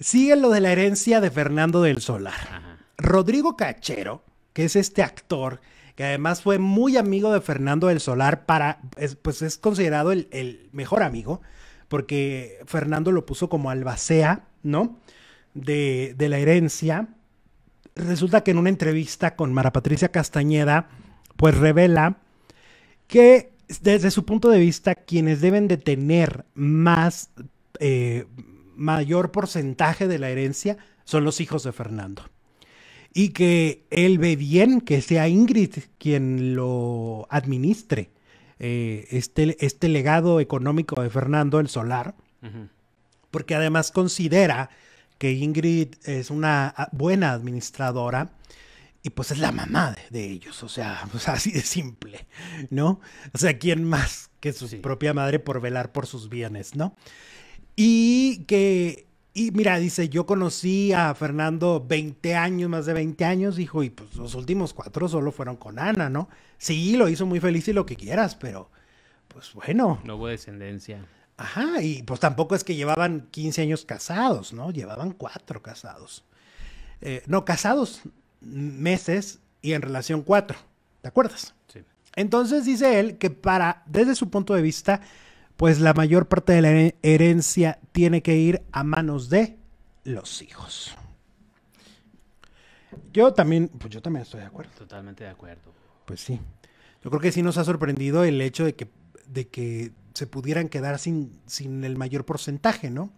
Sigue lo de la herencia de Fernando del Solar. Rodrigo Cachero, que es este actor que además fue muy amigo de Fernando del Solar para, pues es considerado el, mejor amigo, porque Fernando lo puso como albacea, ¿no? De, de, la herencia. Resulta que en una entrevista con Mara Patricia Castañeda, pues revela que desde su punto de vista, quienes deben de tener más, eh, mayor porcentaje de la herencia son los hijos de Fernando. Y que él ve bien que sea Ingrid quien lo administre, eh, este, este, legado económico de Fernando el Solar, porque además considera que Ingrid es una ah, buena administradora y pues es la mamá de, ellos, o sea, pues, así de simple, ¿no? O sea, ¿quién más que su propia madre por velar por sus bienes, ¿no? Y que, y mira, dice, yo conocí a Fernando 20 años, más de 20 años, dijo, y pues los últimos cuatro solo fueron con Ana, ¿no? Sí, lo hizo muy feliz y lo que quieras, pero pues bueno. No hubo descendencia. Ajá, y pues tampoco es que llevaban 15 años casados, ¿no? Llevaban cuatro casados. Eh, no, casados meses y en relación cuatro, ¿te acuerdas? Sí. Entonces dice él que para, desde su punto de vista, pues la mayor parte de la herencia tiene que ir a manos de los hijos. Yo también, pues yo también estoy de acuerdo. Totalmente de acuerdo. Pues sí. Yo creo que sí nos ha sorprendido el hecho de que, de que se pudieran quedar sin, sin el mayor porcentaje, ¿no?